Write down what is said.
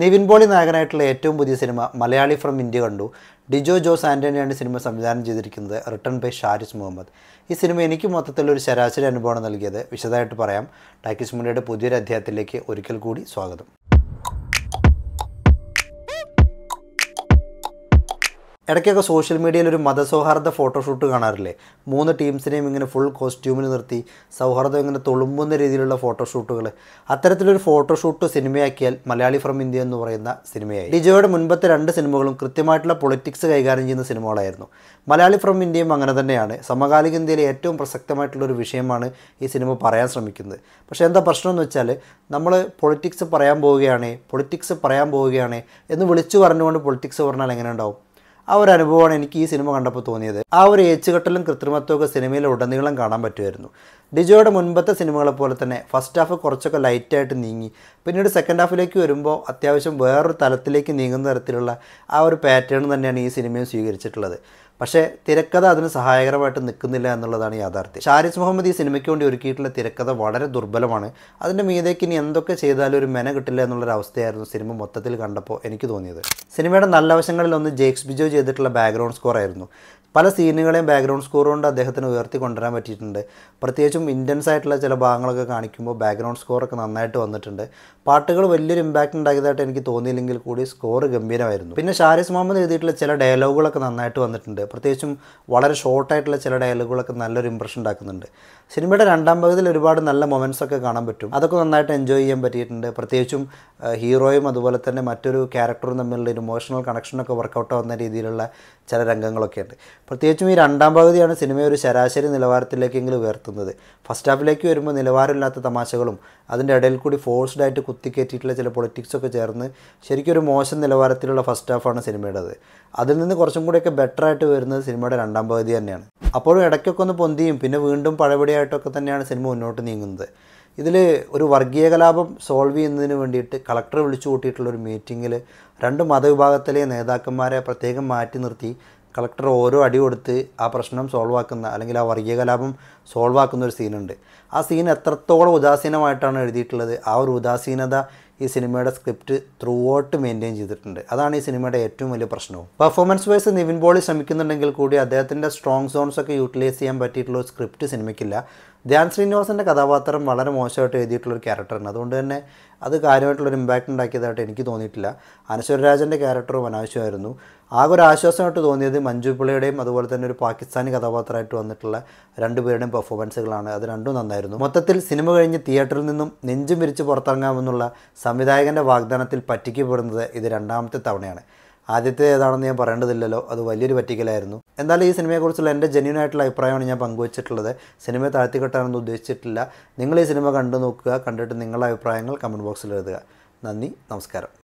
Nivin poly നായകനായിട്ടുള്ള ഏറ്റവും പുതിയ cinema Malayali from India കണ്ടു ഡിജോ ജോസ് ആൻ്റണിയാണ് സിനിമ സംവിധാനം ചെയ്തിരിക്കുന്നത് റിട്ടേൺ ബൈ ഷാരിസ് മുഹമ്മദ് ഈ സിനിമ എനിക്ക് മൊത്തത്തിൽ ഒരു ശരാശരി അനുഭവമാണ് നൽകിയത് വിശദമായിട്ട് പറയാം ടാക്കിസ് മുണ്ടിയുടെ പുതിയൊരു അധ്യായത്തിലേക്ക് ഒരിക്കൽ കൂടി സ്വാഗതം ഇടയ്ക്കൊക്കെ സോഷ്യൽ മീഡിയയിൽ ഒരു മതസൗഹാർദ്ദ ഫോട്ടോഷൂട്ട് കാണാറില്ലേ മൂന്ന് ടീംസിനെയും ഇങ്ങനെ ഫുൾ കോസ്റ്റ്യൂമിൽ നിർത്തി സൗഹാർദ്ദം ഇങ്ങനെ തുളുമ്പുന്ന രീതിയിലുള്ള ഫോട്ടോഷൂട്ടുകൾ അത്തരത്തിലൊരു ഫോട്ടോഷൂട്ട് സിനിമയാക്കിയാൽ മലയാളി ഫ്രം ഇന്ത്യ എന്ന് പറയുന്ന സിനിമയായി ഡിജോയുടെ മുൻപത്തെ രണ്ട് സിനിമകളും കൃത്യമായിട്ടുള്ള പൊളിറ്റിക്സ് കൈകാര്യം ചെയ്യുന്ന സിനിമകളായിരുന്നു മലയാളി ഫ്രം ഇന്ത്യയും അങ്ങനെ തന്നെയാണ് സമകാലിക ഇന്ത്യയിലെ ഏറ്റവും പ്രസക്തമായിട്ടുള്ള ഒരു വിഷയമാണ് ഈ സിനിമ പറയാൻ ശ്രമിക്കുന്നത് പക്ഷേ എന്താ പ്രശ്നം എന്ന് വെച്ചാൽ നമ്മൾ പൊളിറ്റിക്സ് പറയാൻ പോവുകയാണ് പൊളിറ്റിക്സ് പറയാൻ പോവുകയാണ് എന്ന് വിളിച്ചു പറഞ്ഞുകൊണ്ട് പൊളിറ്റിക്സ് പറഞ്ഞാൽ എങ്ങനെ ഉണ്ടാവും ആ ഒരു അനുഭവമാണ് എനിക്ക് ഈ സിനിമ കണ്ടപ്പോൾ തോന്നിയത് ആ ഒരു ഏച്ചുകെട്ടലും കൃത്രിമത്വമൊക്കെ സിനിമയിൽ ഉടനീളം കാണാൻ പറ്റുമായിരുന്നു ഡിജോയുടെ മുൻപത്തെ സിനിമകളെ പോലെ തന്നെ ഫസ്റ്റ് ഹാഫ് കുറച്ചൊക്കെ ലൈറ്റായിട്ട് നീങ്ങി പിന്നീട് സെക്കൻഡ് ഹാഫിലേക്ക് വരുമ്പോൾ അത്യാവശ്യം വേറൊരു തലത്തിലേക്ക് നീങ്ങുന്ന തരത്തിലുള്ള ആ ഒരു പാറ്റേൺ തന്നെയാണ് ഈ സിനിമയും സ്വീകരിച്ചിട്ടുള്ളത് പക്ഷേ തിരക്കഥ അതിന് സഹായകരമായിട്ട് നിൽക്കുന്നില്ല എന്നുള്ളതാണ് യാഥാർത്ഥ്യം ഷാരിസ് മുഹമ്മദ് ഈ സിനിമയ്ക്ക് വേണ്ടി ഒരുക്കിയിട്ടുള്ള തിരക്കഥ വളരെ ദുർബലമാണ് അതിൻ്റെ മീതേക്ക് ഇനി എന്തൊക്കെ ചെയ്താലും ഒരു മെന കിട്ടില്ല എന്നുള്ളൊരു അവസ്ഥയായിരുന്നു സിനിമ മൊത്തത്തിൽ കണ്ടപ്പോൾ എനിക്ക് തോന്നിയത് സിനിമയുടെ നല്ല വശങ്ങളിൽ ഒന്ന് ജേക്സ് ബിജോ ചെയ്തിട്ടുള്ള ബാക്ക്ഗ്രൗണ്ട് സ്കോർ ആയിരുന്നു പല സീനുകളെയും ബാക്ക്ഗ്രൗണ്ട് സ്കോർ കൊണ്ട് അദ്ദേഹത്തിന് ഉയർത്തി കൊണ്ടുവരാൻ പറ്റിയിട്ടുണ്ട് പ്രത്യേകിച്ചും ഇൻറ്റൻസ് ആയിട്ടുള്ള ചില ഭാഗങ്ങളൊക്കെ കാണിക്കുമ്പോൾ ബാക്ക്ഗ്രൗണ്ട് സ്കോറൊക്കെ നന്നായിട്ട് വന്നിട്ടുണ്ട് പാട്ടുകൾ വലിയൊരു ഇമ്പാക്റ്റ് ഉണ്ടാക്കിയതായിട്ട് എനിക്ക് തോന്നിയില്ലെങ്കിൽ കൂടി സ്കോർ ഗംഭീരമായിരുന്നു പിന്നെ ഷാരിസ് മുഹമ്മദ് എഴുതിയിട്ടുള്ള ചില ഡയലോഗുകളൊക്കെ നന്നായിട്ട് വന്നിട്ടുണ്ട് പ്രത്യേകിച്ചും വളരെ ഷോർട്ടായിട്ടുള്ള ചില ഡയലോഗുകളൊക്കെ നല്ലൊരു ഇമ്പ്രഷൻ ഉണ്ടാക്കുന്നുണ്ട് സിനിമയുടെ രണ്ടാം പകുതിയിൽ ഒരുപാട് നല്ല മൊമെൻറ്റ്സ് ഒക്കെ കാണാൻ പറ്റും അതൊക്കെ നന്നായിട്ട് എൻജോയ് ചെയ്യാൻ പറ്റിയിട്ടുണ്ട് പ്രത്യേകിച്ചും ഹീറോയും അതുപോലെ തന്നെ മറ്റൊരു ക്യാരക്ടറും തമ്മിലുള്ള ഇമോഷണൽ കണക്ഷനൊക്കെ വർക്കൗട്ട് ആവുന്ന രീതിയിലുള്ള ചില രംഗങ്ങളൊക്കെ ഉണ്ട് പ്രത്യേകിച്ചും ഈ രണ്ടാം പകുതിയാണ് സിനിമയെ ഒരു ശരാശരി നിലവാരത്തിലേക്കെങ്കിലും ഉയർത്തുന്നത് ഫസ്റ്റ് ഹാഫിലേക്ക് വരുമ്പോൾ നിലവാരമില്ലാത്ത തമാശകളും അതിൻ്റെ ഇടയിൽ കൂടി ഫോഴ്സ്ഡ് ആയിട്ട് കുത്തിക്കേറ്റിയിട്ടുള്ള ചില പൊളിറ്റിക്സൊക്കെ ചേർന്ന് ശരിക്കും ഒരു മോശം നിലവാരത്തിലുള്ള ഫസ്റ്റ് ഹാഫാണ് സിനിമയുടേത് അതിൽ നിന്ന് കുറച്ചും കൂടിയൊക്കെ ബെറ്റർ ആയിട്ട് വരുന്നത് സിനിമയുടെ രണ്ടാം പകുതി തന്നെയാണ് അപ്പോഴും ഇടയ്ക്കൊക്കെ ഒന്ന് പൊന്തിയും പിന്നെ വീണ്ടും പഴപടിയായിട്ടൊക്കെ തന്നെയാണ് സിനിമ മുന്നോട്ട് നീങ്ങുന്നത് ഇതിൽ ഒരു വർഗീയ കലാപം സോൾവ് ചെയ്യുന്നതിന് വേണ്ടിയിട്ട് കളക്ടറെ വിളിച്ചു കൂട്ടിയിട്ടുള്ള ഒരു മീറ്റിങ്ങിൽ രണ്ട് മതവിഭാഗത്തിലെ നേതാക്കന്മാരെ പ്രത്യേകം മാറ്റി നിർത്തി കളക്ടർ ഓരോ അടി കൊടുത്ത് ആ പ്രശ്നം സോൾവ് ആക്കുന്ന അല്ലെങ്കിൽ ആ വർഗീയ കലാപം സോൾവ് ആക്കുന്ന ഒരു സീനുണ്ട് ആ സീൻ എത്രത്തോളം ഉദാസീനമായിട്ടാണ് എഴുതിയിട്ടുള്ളത് ആ ഒരു ഉദാസീനത ഈ സിനിമയുടെ സ്ക്രിപ്റ്റ് ത്രൂ ഔട്ട് മെയിൻറ്റെയിൻ ചെയ്തിട്ടുണ്ട് അതാണ് ഈ സിനിമയുടെ ഏറ്റവും വലിയ പ്രശ്നവും പെർഫോമൻസ് വൈസ് നിവിൻ പോളി ശ്രമിക്കുന്നുണ്ടെങ്കിൽ കൂടി അദ്ദേഹത്തിൻ്റെ സ്ട്രോങ് സോൺസ് ഒക്കെ യൂട്ടിലൈസ് ചെയ്യാൻ പറ്റിയിട്ടുള്ള സ്ക്രിപ്റ്റ് സിനിമയ്ക്കില്ല ധ്യാൻ ശ്രീനിവാസിൻ്റെ കഥാപാത്രം വളരെ മോശമായിട്ട് എഴുതിയിട്ടുള്ള ഒരു ക്യാരക്ടറാണ് അതുകൊണ്ട് തന്നെ അത് കാര്യമായിട്ടുള്ളൊരു ഇമ്പാക്റ്റ് ഉണ്ടാക്കിയതായിട്ട് എനിക്ക് തോന്നിയിട്ടില്ല അനശ്വരരാജൻ്റെ ക്യാരക്ടറും അനാവശ്യമായിരുന്നു ആകെ ഒരു ആശ്വാസമായിട്ട് തോന്നിയത് മഞ്ജു പിള്ളയുടെയും അതുപോലെ തന്നെ ഒരു പാകിസ്ഥാനി കഥാപാത്രമായിട്ട് വന്നിട്ടുള്ള രണ്ടുപേരുടെയും പെർഫോമൻസുകളാണ് അത് രണ്ടും നന്നായിരുന്നു മൊത്തത്തിൽ സിനിമ കഴിഞ്ഞ് തിയേറ്ററിൽ നിന്നും നെഞ്ചും വിരിച്ച് പുറത്തിറങ്ങാമെന്നുള്ള സംവിധായകൻ്റെ വാഗ്ദാനത്തിൽ പറ്റിക്കപ്പെടുന്നത് ഇത് രണ്ടാമത്തെ തവണയാണ് ആദ്യത്തെ ഏതാണെന്ന് ഞാൻ പറയേണ്ടതില്ലല്ലോ അത് വലിയൊരു പറ്റിക്കലായിരുന്നു എന്തായാലും ഈ സിനിമയെക്കുറിച്ചുള്ള എൻ്റെ ജെന്യൂൻ ആയിട്ടുള്ള അഭിപ്രായമാണ് ഞാൻ പങ്കുവച്ചിട്ടുള്ളത് സിനിമ താഴ്ത്തിക്കെട്ടാനൊന്നും ഉദ്ദേശിച്ചിട്ടില്ല നിങ്ങൾ ഈ സിനിമ കണ്ടു നോക്കുക കണ്ടിട്ട് നിങ്ങളുടെ അഭിപ്രായങ്ങൾ കമൻറ്റ് ബോക്സിൽ എഴുതുക നന്ദി നമസ്കാരം